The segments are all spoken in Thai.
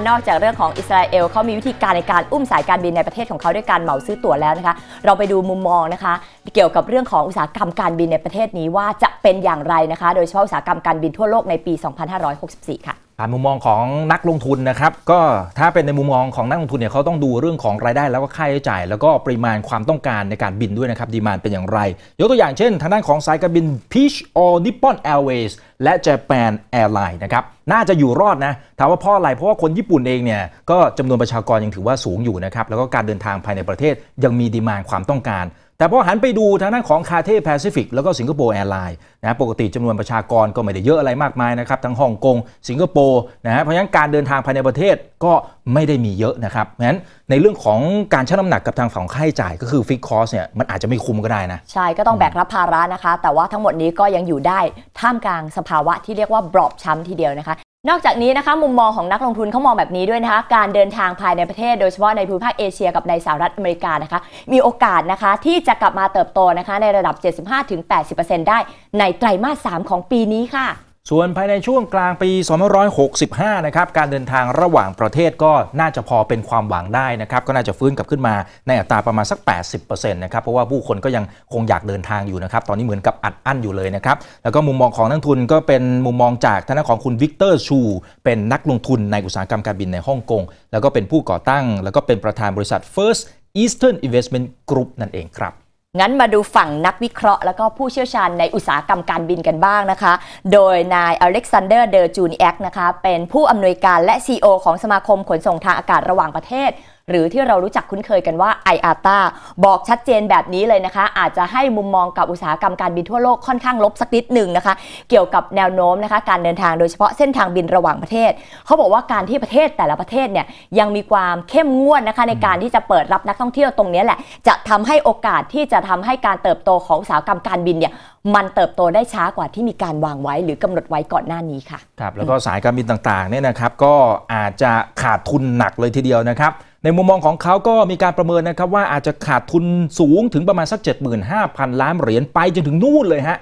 นอกจากเรื่องของอิสราเอลเขามีวิธีการในการอุ้มสายการบินในประเทศของเขาด้วยการเหมาซื้อตั๋วแล้วนะคะ เราไปดูมุมมองนะคะ เกี่ยวกับเรื่องของอุตสาหกรรมการบินในประเทศนี้ว่าจะเป็นอย่างไรนะคะ โดยเฉพาะอุตสาหกรรมการบินทั่วโลกในปี 2564 ค่ะมุมมองของนักลงทุนนะครับก็ถ้าเป็นในมุมมองของนักลงทุนเนี่ยเขาต้องดูเรื่องของรายได้แล้วก็ค่าใช้จ่าย แล้วก็ปริมาณความต้องการในการบินด้วยนะครับ ดีมานเป็นอย่างไรยกตัวอย่างเช่น ทางด้านของสายการบิน Peach or Nippon Airways และ Japan Airlines นะครับน่าจะอยู่รอดนะถามว่าเพราะอะไรเพราะว่าคนญี่ปุ่นเองเนี่ยก็จำนวนประชากรยังถือว่าสูงอยู่นะครับแล้วก็การเดินทางภายในประเทศ ยังมีดีมานความต้องการแต่พอหันไปดูทางด้านของคาเทสแปซิฟิกแล้วก็สิงคโปร์แอร์ไลน์นะปกติจำนวนประชากรก็ไม่ได้เยอะอะไรมากมายนะครับ ทั้งฮ่องกงสิงคโปร์นะฮะเพราะฉะนั้นการเดินทางภายในประเทศก็ไม่ได้มีเยอะนะครับงั้นในเรื่องของการชั่งน้ำหนักกับทางฝั่งค่าใช้จ่ายก็คือฟิกคอสเนี่ยมันอาจจะไม่คุ้มก็ได้นะ ใช่ ก็ต้องแบกรับภาระนะคะ แต่ว่าทั้งหมดนี้ก็ยังอยู่ได้ท่ามกลางสภาวะที่เรียกว่าบอบช้ำทีเดียวนะคะนอกจากนี้นะคะมุมมองของนักลงทุนเขามองแบบนี้ด้วยนะคะ การเดินทางภายในประเทศโดยเฉพาะในภูมิภาคเอเชียกับในสหรัฐอเมริกานะคะ มีโอกาสนะคะที่จะกลับมาเติบโตนะคะ ในระดับ 75-80%ได้ในไตรมาส 3 ของปีนี้ค่ะส่วนภายในช่วงกลางปี2565นะครับ การเดินทางระหว่างประเทศก็น่าจะพอเป็นความหวังได้นะครับ ก็น่าจะฟื้นกลับขึ้นมา ในอัตราประมาณสัก 80%นะครับ เพราะว่าผู้คนก็ยังคงอยากเดินทางอยู่นะครับ ตอนนี้เหมือนกับอัดอั้นอยู่เลยนะครับ แล้วก็มุมมองของนักทุนก็เป็นมุมมองจากท่านของคุณวิกเตอร์ชูเป็นนักลงทุนในอุตสาหกรรมการบินในฮ่องกง แล้วก็เป็นผู้ก่อตั้ง แล้วก็เป็นประธานบริษัท First Eastern Investment Group นั่นเองครับงั้นมาดูฝั่งนักวิเคราะห์แล้วก็ผู้เชี่ยวชาญในอุตสาหกรรมการบินกันบ้างนะคะ โดยนายอเล็กซานเดอร์เดอร์จูนิแอคนะคะ เป็นผู้อำนวยการและ CEO ของสมาคมขนส่งทางอากาศระหว่างประเทศหรือที่เรารู้จักคุ้นเคยกันว่า IATA บอกชัดเจนแบบนี้เลยนะคะ อาจจะให้มุมมองกับ อุตสาหกรรมการบินทั่วโลก ค่อนข้างลบสักนิดหนึ่งนะคะ เกี่ยวกับแนวโน้มนะคะการเดินทางโดยเฉพาะเส้นทางบินระหว่างประเทศ เขาบอกว่าการที่ประเทศแต่ละประเทศเนี่ยยังมีความเข้มงวดนะคะ ในการที่จะเปิดรับนักท่องเที่ยวตรงนี้แหละ จะทำให้โอกาสที่จะทำให้การเติบโตของอุตสาหกรรมการบินเนี่ยมันเติบโตได้ช้ากว่าที่มีการวางไว้หรือกำหนดไว้ก่อนหน้านี้ค่ะครับแล้วก็สายการบินต่างๆเนี่ยนะครับก็อาจจะขาดทุนหนักเลยทีเดียวนะครับในมุมมองของเขาก็มีการประเมินนะครับว่าอาจจะขาดทุนสูงถึงประมาณสัก 75,000 ล้านเหรียญไปจนถึงนู่นเลยฮะ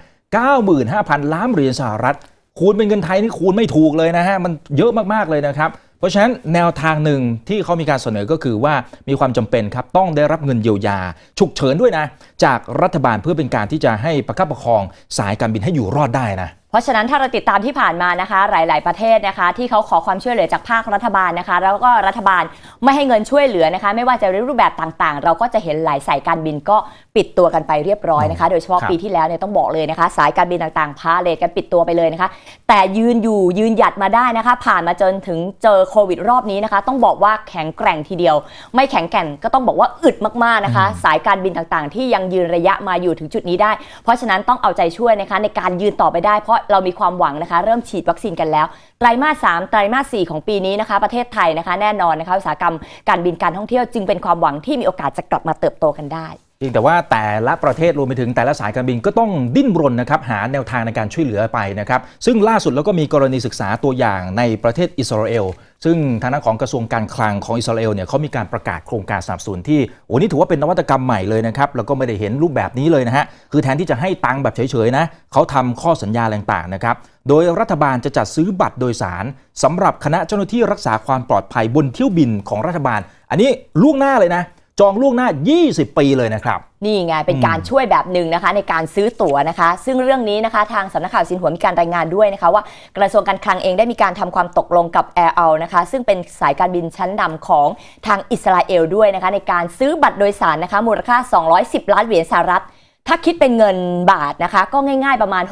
95,000 ล้านเหรียญสหรัฐ คูณเป็นเงินไทยนี่คูณไม่ถูกเลยนะฮะ มันเยอะมาก ๆ เลยนะครับ เพราะฉะนั้นแนวทางหนึ่งที่เขามีการเสนอก็คือว่ามีความจำเป็นครับต้องได้รับเงินเยียวยา ฉุกเฉินด้วยนะ จากรัฐบาลเพื่อเป็นการที่จะให้ประคับประคอง สายการบินให้อยู่รอดได้นะราะฉะนั้นถ้าเราติดตามที่ผ่านมานะคะ หลาย ๆประเทศนะคะ ที่เขาขอความช่วยเหลือจากภาครัฐบาลนะคะ แล้วก็รัฐบาลไม่ให้เงินช่วยเหลือนะคะ ไม่ว่าจะรูปแบบต่างๆ เราก็จะเห็นหลายสายการบินก็ปิดตัวกันไปเรียบร้อยนะคะ โดยเฉพาะปีที่แล้วเนี่ยต้องบอกเลยนะคะ สายการบินต่างๆพาเลทกันปิดตัวไปเลยนะคะแต่ยืนอยู่ยืนหยัดมาได้นะคะผ่านมาจนถึงเจอโควิดรอบนี้นะคะ ต้องบอกว่าแข็งแกร่งทีเดียว ไม่แข็งแกร่งก็ต้องบอกว่าอึดมากๆนะคะ สายการบินต่างๆ ที่ยังยืนระยะมาอยู่ถึงจุดนี้ได้ เพราะฉะนั้นต้องเอาใจช่วยนะคะในการยืนต่อไปได้เพราะเรามีความหวังนะคะเริ่มฉีดวัคซีนกันแล้ว ไตรมาสสามไตรมาสสี่ของปีนี้นะคะ ประเทศไทยนะคะ แน่นอนนะคะอุตสาหกรรมการบินการท่องเที่ยวจึงเป็นความหวังที่มีโอกาสจะกลับมาเติบโตกันได้จริงแต่ว่าแต่ละประเทศรวมไปถึงแต่ละสายการบินก็ต้องดิ้นรนนะครับ หาแนวทางในการช่วยเหลือไปนะครับ ซึ่งล่าสุดแล้วก็มีกรณีศึกษาตัวอย่างในประเทศอิสราเอลซึ่งทางด้านของกระทรวงการคลังของอิสราเอลเนี่ยเขามีการประกาศโครงการสนับสนุนที่โอ้นี่ถือว่าเป็นนวัตกรรมใหม่เลยนะครับแล้วก็ไม่ได้เห็นรูปแบบนี้เลยนะฮะคือแทนที่จะให้ตังค์แบบเฉยๆนะเขาทำข้อสัญญาต่างๆนะครับ โดยรัฐบาลจะจัดซื้อบัตรโดยสาร สำหรับคณะเจ้าหน้าที่รักษาความปลอดภัยบนเที่ยวบินของรัฐบาล อันนี้ล่วงหน้าเลยนะจองล่วงหน้า 20 ปีเลยนะครับ นี่ไง เป็นการช่วยแบบหนึ่งนะคะในการซื้อตั๋วนะคะ ซึ่งเรื่องนี้นะคะทางสำนักข่าวสินหัวมีการรายงานด้วยนะคะว่ากระทรวงการคลังเองได้มีการทำความตกลงกับแอร์เอานะคะ ซึ่งเป็นสายการบินชั้นนำของทางอิสราเอลด้วยนะคะในการซื้อบัตรโดยสารนะคะมูลค่า 210 ล้านเหรียญสหรัฐ ถ้าคิดเป็นเงินบาทนะคะก็ง่ายๆประมาณ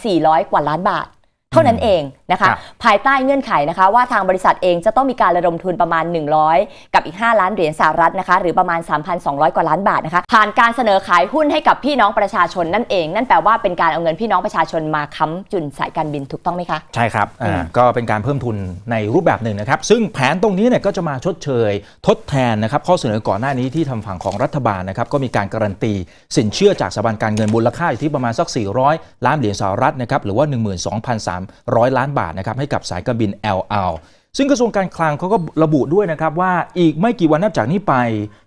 6,400 กว่าล้านบาทเท่านั้นเองนะคะภายใต้เงื่อนไขนะคะว่าทางบริษัทเองจะต้องมีการระดมทุนประมาณ 100 กับอีก 5 ล้านเหรียญสหรัฐนะคะหรือประมาณ 3,200กว่าล้านบาทนะคะผ่านการเสนอขายหุ้นให้กับพี่น้องประชาชนนั่นเอง นั่นแปลว่าเป็นการเอาเงินพี่น้องประชาชนมาค้ำจุนสายการบินถูกต้องไหมคะใช่ครับก็เป็นการเพิ่มทุนในรูปแบบหนึ่งนะครับซึ่งแผนตรงนี้เนี่ยก็จะมาชดเชยทดแทนนะครับ ข้อเสนอก่อนหน้านี้ที่ทาฝั่งของรัฐบาลนะครับก็มีการการันตีสินเชื่อจากสถาบันการเงินมูลค่าอยู่ที่ประมาณสัก400 ล้านเหรียญสหรัฐนะครับหรือว่า 1 2 0 0 0 300ล้านบาทนะครับให้กับสายการบิน l ลซึ่งกระทรวงการคลังเขาก็ระบุด้วยนะครับว่าอีกไม่กี่วันนับจากนี้ไป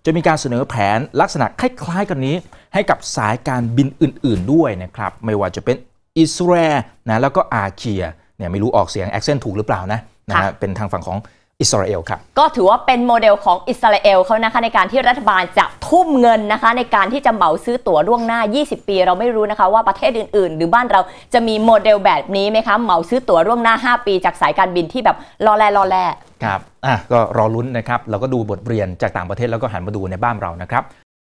จะมีการเสนอแผนลักษณะคล้าย ๆ กันนี้ ให้กับสายการบินอื่นๆด้วยนะครับ ไม่ว่าจะเป็นอิสราเอลนะแล้วก็อาเคียเนี่ยไม่รู้ออกเสียง แอคเซนต์ถูกหรือเปล่านะนะฮะเป็นทางฝั่งของิสราเอลครับก็ถือว่าเป็นโมเดลของอิสราเอลเขานะคะ ในการที่รัฐบาลจะทุ่มเงินนะคะ ในการที่จะเหมาซื้อตั๋วล่วงหน้า 20 ปีเราไม่รู้นะคะว่าประเทศอื่น ๆ หรือบ้านเราจะมีโมเดลแบบนี้ไหมคะเหมาซื้อตั๋วล่วงหน้า 5 ปี จากสายการบินที่แบบรอแลรอแลครับอ่ะก็รอลุ้นนะครับ เราก็ดูบทเรียนจากต่างประเทศแล้วก็หันมาดูในบ้านเรานะครับ